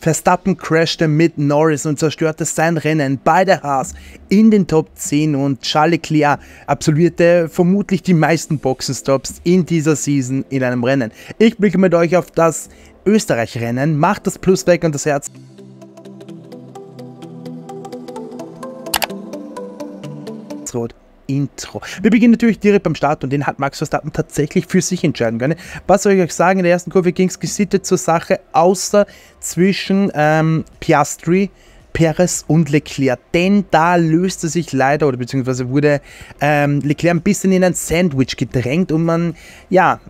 Verstappen crashte mit Norris und zerstörte sein Rennen bei der Haas in den Top 10 und Charles Leclerc absolvierte vermutlich die meisten Boxenstops in dieser Season in einem Rennen. Ich blicke mit euch auf das Österreich-Rennen, macht das Plus weg und das Herz. Rot. Intro. Wir beginnen natürlich direkt beim Start und den hat Max Verstappen tatsächlich für sich entscheiden können. Was soll ich euch sagen? In der ersten Kurve ging es gesittet zur Sache, außer zwischen ähm, Piastri, Perez und Leclerc. Denn da löste sich leider, oder beziehungsweise wurde ähm, Leclerc ein bisschen in ein Sandwich gedrängt und man, ja,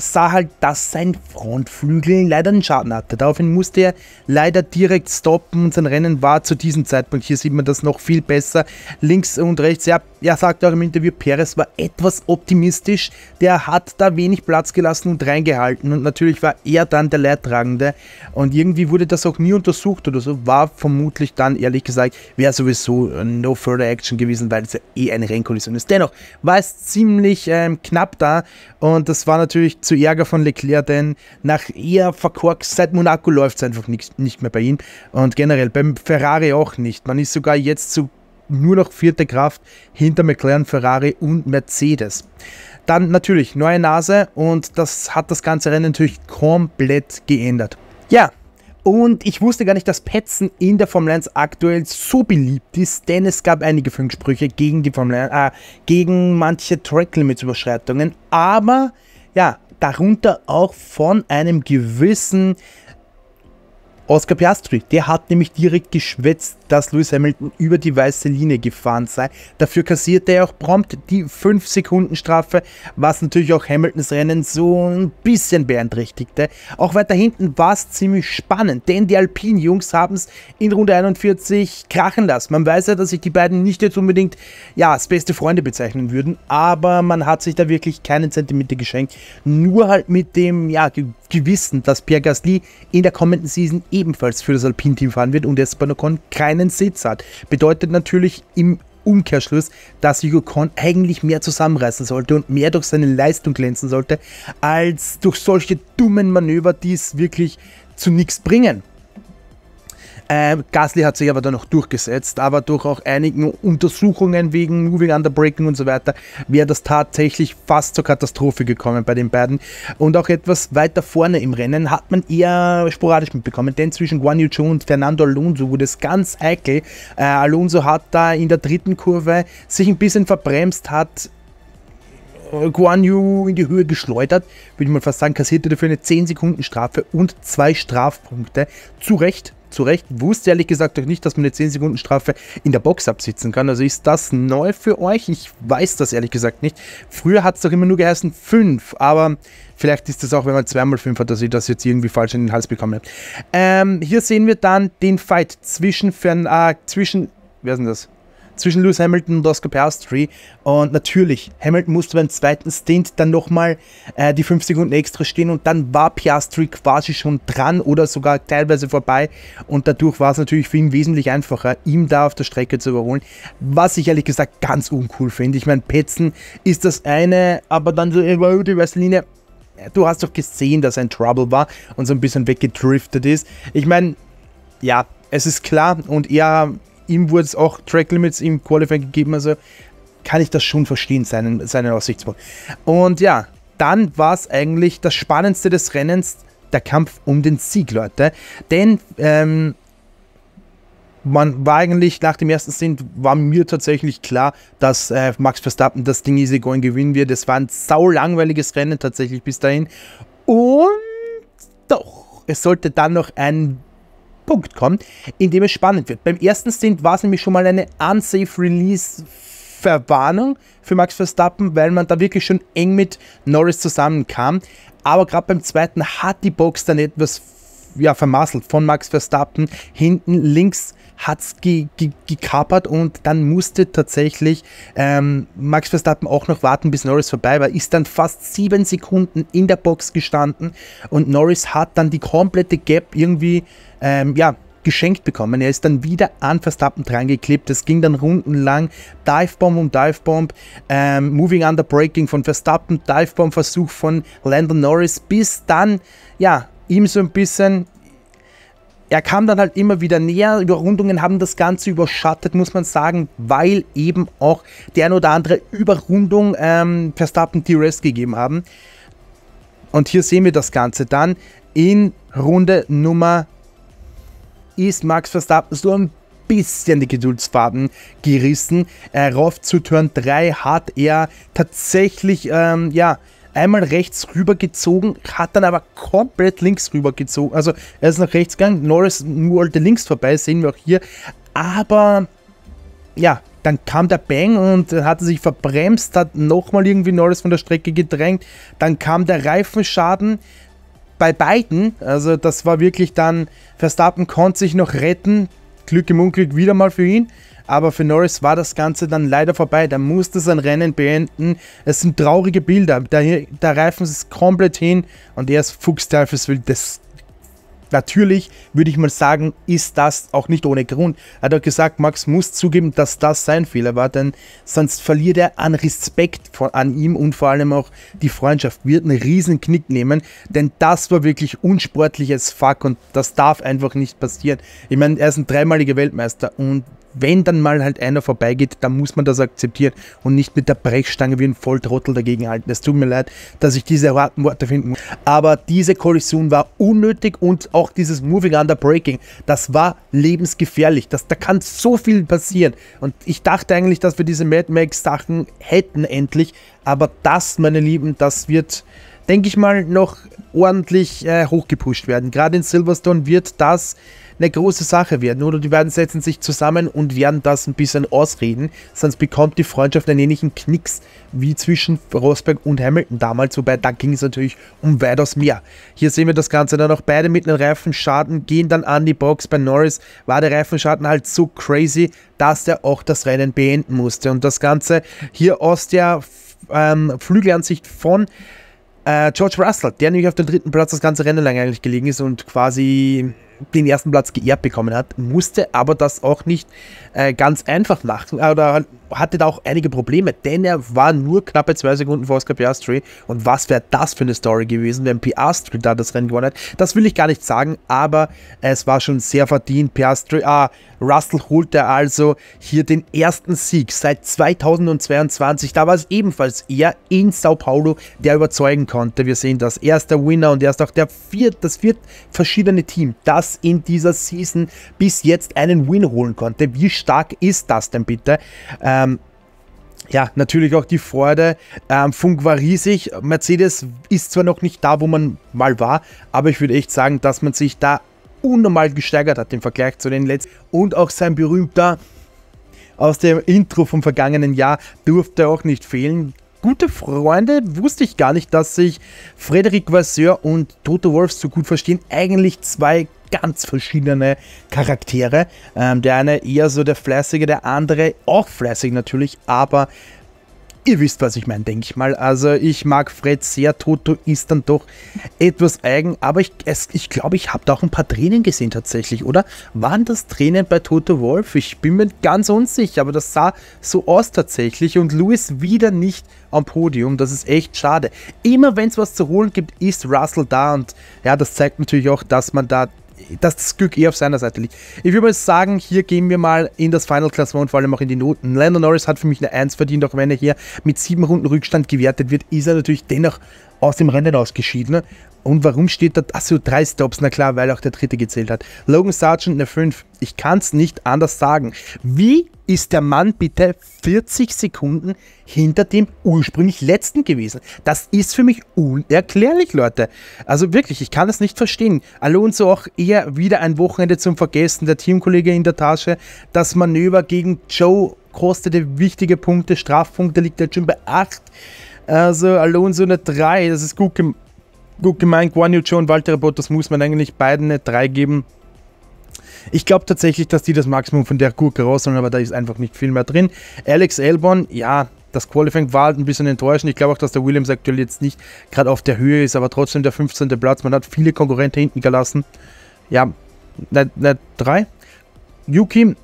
sah halt, dass sein Frontflügel leider einen Schaden hatte. Daraufhin musste er leider direkt stoppen und sein Rennen war zu diesem Zeitpunkt, hier sieht man das noch viel besser, links und rechts. Ja, er sagte auch im Interview, Perez war etwas optimistisch, der hat da wenig Platz gelassen und reingehalten und natürlich war er dann der Leidtragende und irgendwie wurde das auch nie untersucht oder so, war vermutlich dann, ehrlich gesagt, wäre sowieso äh, no further action gewesen, weil es ja eh eine Rennkollision ist. Dennoch war es ziemlich ähm, knapp da und das war natürlich zu Ärger von Leclerc, denn nach eher verkorkst, seit Monaco läuft es einfach nicht, nicht mehr bei ihm und generell beim Ferrari auch nicht. Man ist sogar jetzt zu nur noch vierte Kraft hinter McLaren, Ferrari und Mercedes. Dann natürlich neue Nase und das hat das ganze Rennen natürlich komplett geändert. Ja, und ich wusste gar nicht, dass Petzen in der Formel 1 aktuell so beliebt ist, denn es gab einige Funksprüche gegen die Formel 1, äh, gegen manche Track Limits Überschreitungen. Aber ja, darunter auch von einem gewissen Oscar Piastri, der hat nämlich direkt geschwätzt, dass Lewis Hamilton über die weiße Linie gefahren sei. Dafür kassierte er auch prompt die 5-Sekunden-Strafe, was natürlich auch Hamiltons Rennen so ein bisschen beeinträchtigte. Auch weiter hinten war es ziemlich spannend, denn die Alpine-Jungs haben es in Runde 41 krachen lassen. Man weiß ja, dass sich die beiden nicht jetzt unbedingt, ja, als beste Freunde bezeichnen würden, aber man hat sich da wirklich keinen Zentimeter geschenkt. Nur halt mit dem, ja, Gewissen, dass Pierre Gasly in der kommenden Season ebenfalls für das Alpine-Team fahren wird und Esteban Ocon keinen Sitz hat. Bedeutet natürlich im Umkehrschluss, dass Hugo Con eigentlich mehr zusammenreißen sollte und mehr durch seine Leistung glänzen sollte, als durch solche dummen Manöver, die es wirklich zu nichts bringen. Ähm, Gasly hat sich aber dann noch durchgesetzt, aber durch auch einigen Untersuchungen wegen Moving Underbreaking und so weiter wäre das tatsächlich fast zur Katastrophe gekommen bei den beiden. Und auch etwas weiter vorne im Rennen hat man eher sporadisch mitbekommen, denn zwischen Guan Yu Zhou und Fernando Alonso wurde es ganz heikel. Äh, Alonso hat da in der dritten Kurve sich ein bisschen verbremst, hat äh, Guan Yu in die Höhe geschleudert, würde ich mal fast sagen, kassierte dafür eine 10 Sekunden Strafe und zwei Strafpunkte. Zu Recht, zu Recht, wusste ehrlich gesagt auch nicht, dass man eine 10 Sekunden Strafe in der Box absitzen kann. Also ist das neu für euch? Ich weiß das ehrlich gesagt nicht. Früher hat es doch immer nur geheißen 5, aber vielleicht ist das auch, wenn man zweimal 5 hat, dass ich das jetzt irgendwie falsch in den Hals bekommen habe. Ähm, hier sehen wir dann den Fight zwischen, Fern äh, zwischen, wer ist denn das? zwischen Lewis Hamilton und Oscar Piastri. Und natürlich, Hamilton musste beim zweiten Stint dann nochmal äh, die 5 Sekunden extra stehen und dann war Piastri quasi schon dran oder sogar teilweise vorbei. Und dadurch war es natürlich für ihn wesentlich einfacher, ihm da auf der Strecke zu überholen. Was ich ehrlich gesagt ganz uncool finde. Ich meine, Petzen ist das eine, aber dann so über äh, die Linie. Du hast doch gesehen, dass ein Trouble war und so ein bisschen weggedriftet ist. Ich meine, ja, es ist klar und er ihm wurde es auch Track Limits im Qualifying gegeben, also kann ich das schon verstehen, seinen, seinen Aussichtspunkt. Und ja, dann war es eigentlich das Spannendste des Rennens, der Kampf um den Sieg, Leute. Denn ähm, man war eigentlich nach dem ersten Sinn, war mir tatsächlich klar, dass äh, Max Verstappen das Ding easy going gewinnen wird. Es war ein sau langweiliges Rennen tatsächlich bis dahin. Und doch, es sollte dann noch ein Punkt kommen, in dem es spannend wird. Beim ersten Stint war es nämlich schon mal eine Unsafe Release Verwarnung für Max Verstappen, weil man da wirklich schon eng mit Norris zusammenkam. Aber gerade beim zweiten hat die Box dann etwas ja, vermasselt von Max Verstappen. Hinten links hat es ge ge gekapert und dann musste tatsächlich ähm, Max Verstappen auch noch warten, bis Norris vorbei war. Ist dann fast sieben Sekunden in der Box gestanden und Norris hat dann die komplette Gap irgendwie ähm, ja, geschenkt bekommen. Er ist dann wieder an Verstappen dran geklebt. Das ging dann rundenlang. Divebomb um Divebomb, ähm, Moving Under Breaking von Verstappen, Divebomb-Versuch von Landon Norris, bis dann, ja, ihm so ein bisschen er kam dann halt immer wieder näher. Überrundungen haben das Ganze überschattet, muss man sagen, weil eben auch der eine oder andere Überrundung ähm, Verstappen die rest gegeben haben. Und hier sehen wir das Ganze dann. In Runde Nummer ist Max Verstappen so ein bisschen die Geduldsfaden gerissen. Er rauft zu Turn 3 hat er tatsächlich, ähm, ja, einmal rechts rübergezogen, hat dann aber komplett links rübergezogen. Also er ist nach rechts gegangen, Norris nur wollte links vorbei, sehen wir auch hier. Aber ja, dann kam der Bang und hatte sich verbremst, hat nochmal irgendwie Norris von der Strecke gedrängt. Dann kam der Reifenschaden bei beiden. Also das war wirklich dann, Verstappen konnte sich noch retten. Glück im Unglück wieder mal für ihn. Aber für Norris war das Ganze dann leider vorbei. Da musste sein Rennen beenden. Es sind traurige Bilder. Da, da reifen sie es komplett hin und er ist Fuchsteufelswild. Das Natürlich würde ich mal sagen, ist das auch nicht ohne Grund. Er hat auch gesagt, Max muss zugeben, dass das sein Fehler war, denn sonst verliert er an Respekt von, an ihm und vor allem auch die Freundschaft. Wird einen riesen Knick nehmen, denn das war wirklich unsportliches Fuck und das darf einfach nicht passieren. Ich meine, er ist ein dreimaliger Weltmeister und wenn dann mal halt einer vorbeigeht, dann muss man das akzeptieren und nicht mit der Brechstange wie ein Volltrottel dagegen halten. Es tut mir leid, dass ich diese harten Worte finden muss. Aber diese Kollision war unnötig und auch dieses Moving Under Breaking, das war lebensgefährlich. Das, da kann so viel passieren. Und ich dachte eigentlich, dass wir diese Mad Max Sachen hätten endlich. Aber das, meine Lieben, das wird denke ich mal, noch ordentlich äh, hochgepusht werden. Gerade in Silverstone wird das eine große Sache werden. Oder die beiden setzen sich zusammen und werden das ein bisschen ausreden. Sonst bekommt die Freundschaft einen ähnlichen Knicks wie zwischen Rosberg und Hamilton damals. Wobei da ging es natürlich um weitaus mehr. Hier sehen wir das Ganze dann auch beide mit einem Reifenschaden, gehen dann an die Box. Bei Norris war der Reifenschaden halt so crazy, dass der auch das Rennen beenden musste. Und das Ganze hier aus der ähm, Flügelansicht von äh, George Russell, der nämlich auf dem dritten Platz das ganze Rennen lang eigentlich gelegen ist und quasi den ersten Platz geehrt bekommen hat, musste aber das auch nicht äh, ganz einfach machen oder hatte da auch einige Probleme, denn er war nur knappe zwei Sekunden vor Oscar Piastri. Und was wäre das für eine Story gewesen, wenn Piastri da das Rennen gewonnen hat? Das will ich gar nicht sagen, aber es war schon sehr verdient. Piastri, ah, Russell holte also hier den ersten Sieg seit 2022. Da war es ebenfalls er in Sao Paulo, der überzeugen konnte. Wir sehen das. Erster Winner und er ist auch der viert, das viert verschiedene Team, das in dieser Season bis jetzt einen Win holen konnte. Wie stark ist das denn bitte? Ähm, ähm, ja, natürlich auch die Freude. Ähm, Funk war riesig. Mercedes ist zwar noch nicht da, wo man mal war, aber ich würde echt sagen, dass man sich da unnormal gesteigert hat im Vergleich zu den letzten. Und auch sein berühmter aus dem Intro vom vergangenen Jahr durfte auch nicht fehlen. Gute Freunde, wusste ich gar nicht, dass sich Frederic Vasseur und Toto Wolf so gut verstehen. Eigentlich zwei ganz verschiedene Charaktere. Ähm, der eine eher so der Fleißige, der andere auch fleißig natürlich, aber ihr wisst, was ich meine, denke ich mal. Also ich mag Fred sehr, Toto ist dann doch etwas eigen, aber ich glaube, ich, glaub, ich habe da auch ein paar Tränen gesehen tatsächlich, oder? Waren das Tränen bei Toto Wolf? Ich bin mir ganz unsicher, aber das sah so aus tatsächlich und Louis wieder nicht am Podium, das ist echt schade. Immer wenn es was zu holen gibt, ist Russell da und ja, das zeigt natürlich auch, dass man da dass das Glück eher auf seiner Seite liegt. Ich würde mal sagen, hier gehen wir mal in das final und vor allem auch in die Noten. Lando Norris hat für mich eine 1 verdient, auch wenn er hier mit 7 Runden Rückstand gewertet wird, ist er natürlich dennoch aus dem Rennen ausgeschieden. Und warum steht da, achso, drei Stops, na klar, weil auch der dritte gezählt hat. Logan Sargent eine 5, ich kann es nicht anders sagen. Wie ist der Mann bitte 40 Sekunden hinter dem ursprünglich letzten gewesen? Das ist für mich unerklärlich, Leute. Also wirklich, ich kann das nicht verstehen. Alonso auch eher wieder ein Wochenende zum Vergessen, der Teamkollege in der Tasche. Das Manöver gegen Joe kostete wichtige Punkte, Strafpunkte liegt jetzt schon bei 8. Also Alonso eine 3, das ist gut, gem gut gemeint. Guan Yu und Walter Bottas muss man eigentlich beiden eine 3 geben. Ich glaube tatsächlich, dass die das Maximum von der Gurke rausholen, aber da ist einfach nicht viel mehr drin. Alex Elbon, ja, das Qualifying war halt ein bisschen enttäuschend. Ich glaube auch, dass der Williams aktuell jetzt nicht gerade auf der Höhe ist, aber trotzdem der 15. Platz. Man hat viele Konkurrenten hinten gelassen. Ja, eine 3. Yuki,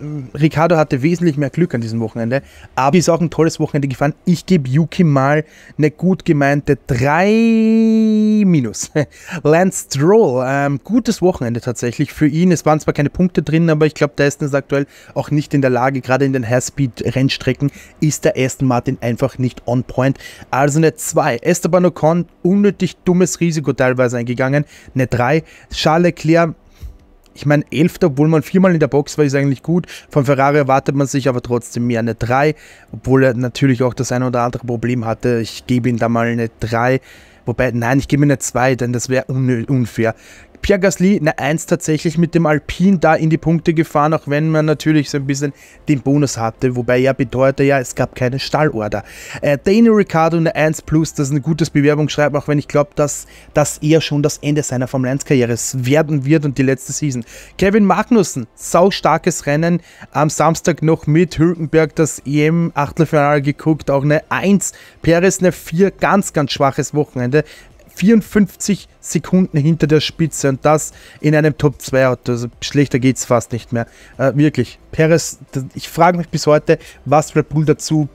äh, Ricardo hatte wesentlich mehr Glück an diesem Wochenende, aber ist auch ein tolles Wochenende gefahren. Ich gebe Yuki mal eine gut gemeinte 3 minus. Lance Stroll, ähm, gutes Wochenende tatsächlich für ihn. Es waren zwar keine Punkte drin, aber ich glaube, der Aston ist aktuell auch nicht in der Lage, gerade in den highspeed rennstrecken ist der Aston Martin einfach nicht on point. Also eine 2. Esteban Ocon, unnötig dummes Risiko teilweise eingegangen. Eine 3. Charles Leclerc, ich meine, Elfter, obwohl man viermal in der Box war, ist eigentlich gut. Von Ferrari erwartet man sich aber trotzdem mehr eine 3, obwohl er natürlich auch das ein oder andere Problem hatte. Ich gebe ihm da mal eine 3. Wobei, nein, ich gebe mir eine 2, denn das wäre unfair. Pierre Gasly eine 1 tatsächlich mit dem Alpin da in die Punkte gefahren, auch wenn man natürlich so ein bisschen den Bonus hatte, wobei ja bedeutet ja, es gab keine Stallorder. Äh, Daniel Ricciardo eine 1 Plus, das ist ein gutes Bewerbungsschreiben, auch wenn ich glaube, dass das eher schon das Ende seiner Formel 1 Karriere werden wird und die letzte Season. Kevin Magnussen, sau starkes Rennen, am Samstag noch mit Hülkenberg das EM Achtelfinale geguckt, auch eine 1, Perez eine 4, ganz, ganz schwaches Wochenende. 54 Sekunden hinter der Spitze und das in einem Top 2 Auto. Also schlechter geht es fast nicht mehr. Äh, wirklich. Perez, ich frage mich bis heute, was Red Bull dazu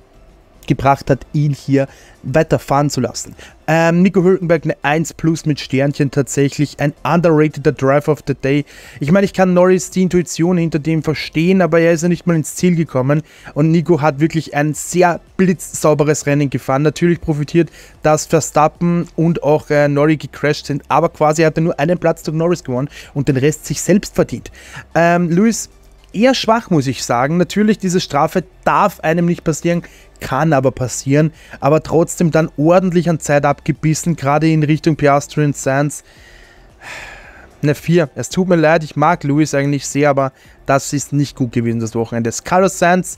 gebracht hat, ihn hier weiterfahren zu lassen. Ähm, Nico Hülkenberg eine 1 plus mit Sternchen tatsächlich, ein underrateder Drive of the Day. Ich meine, ich kann Norris die Intuition hinter dem verstehen, aber er ist ja nicht mal ins Ziel gekommen und Nico hat wirklich ein sehr blitzsauberes Rennen gefahren. Natürlich profitiert, dass Verstappen und auch äh, Norris gecrashed sind, aber quasi hat er nur einen Platz durch Norris gewonnen und den Rest sich selbst verdient. Ähm, Lewis eher schwach, muss ich sagen. Natürlich, diese Strafe darf einem nicht passieren, kann aber passieren, aber trotzdem dann ordentlich an Zeit abgebissen, gerade in Richtung Piastri und Sands. Eine 4. Es tut mir leid, ich mag Lewis eigentlich sehr, aber das ist nicht gut gewesen das Wochenende. Carlos Sands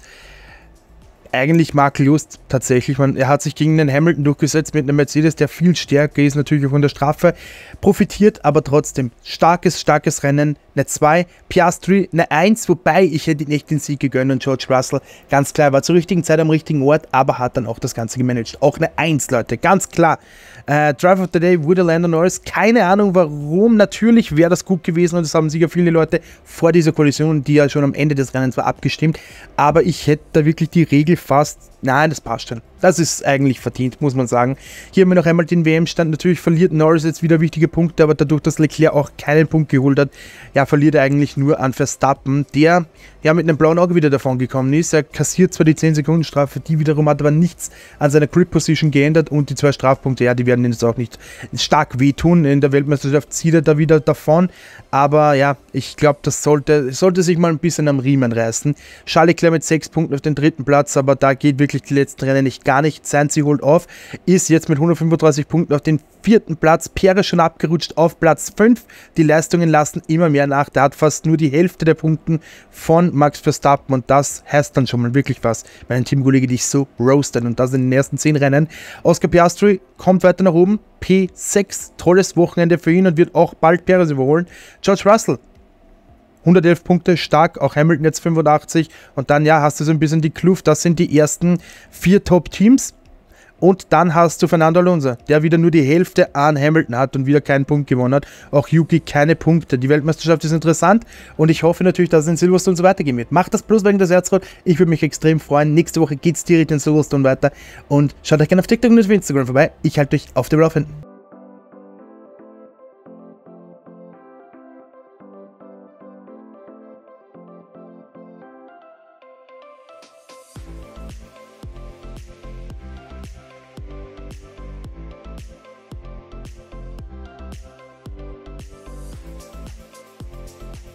eigentlich Markel Just tatsächlich. Man, er hat sich gegen den Hamilton durchgesetzt mit einem Mercedes, der viel stärker ist, natürlich auch von der Strafe. Profitiert aber trotzdem. Starkes, starkes Rennen. Eine 2, Piastri eine 1, wobei ich hätte nicht den Sieg gegönnt und George Russell, ganz klar, war zur richtigen Zeit am richtigen Ort, aber hat dann auch das Ganze gemanagt. Auch eine 1, Leute, ganz klar. Äh, Drive of the Day wurde Lando Norris. Keine Ahnung warum. Natürlich wäre das gut gewesen und das haben sicher viele Leute vor dieser Kollision, die ja schon am Ende des Rennens war, abgestimmt. Aber ich hätte da wirklich die Regel fast Nein, das passt schon. Das ist eigentlich verdient, muss man sagen. Hier haben wir noch einmal den WM-Stand. Natürlich verliert Norris jetzt wieder wichtige Punkte, aber dadurch, dass Leclerc auch keinen Punkt geholt hat, ja, verliert er eigentlich nur an Verstappen, der ja mit einem blauen Auge wieder davon gekommen ist. Er kassiert zwar die 10-Sekunden-Strafe, die wiederum hat aber nichts an seiner Grip-Position geändert und die zwei Strafpunkte, ja, die werden ihm jetzt auch nicht stark wehtun. In der Weltmeisterschaft zieht er da wieder davon, aber ja, ich glaube, das sollte, sollte sich mal ein bisschen am Riemen reißen. Charles Leclerc mit 6 Punkten auf den dritten Platz, aber da geht wirklich wirklich die letzten Rennen nicht gar nicht. Sainz, sie holt auf, ist jetzt mit 135 Punkten auf den vierten Platz. Perez schon abgerutscht auf Platz 5. Die Leistungen lassen immer mehr nach. Der hat fast nur die Hälfte der Punkten von Max Verstappen und das heißt dann schon mal wirklich was. Mein Teamkollege dich so roastet und das in den ersten 10 Rennen. Oscar Piastri kommt weiter nach oben. P6, tolles Wochenende für ihn und wird auch bald Perez überholen. George Russell 111 Punkte stark, auch Hamilton jetzt 85. Und dann, ja, hast du so ein bisschen die Kluft. Das sind die ersten vier Top-Teams. Und dann hast du Fernando Alonso, der wieder nur die Hälfte an Hamilton hat und wieder keinen Punkt gewonnen hat. Auch Yuki keine Punkte. Die Weltmeisterschaft ist interessant und ich hoffe natürlich, dass es in Silverstone so weitergehen wird. Macht das bloß wegen des Herzrad. Ich würde mich extrem freuen. Nächste Woche geht es direkt in Silverstone weiter. Und schaut euch gerne auf TikTok und auf Instagram vorbei. Ich halte euch auf dem Laufenden.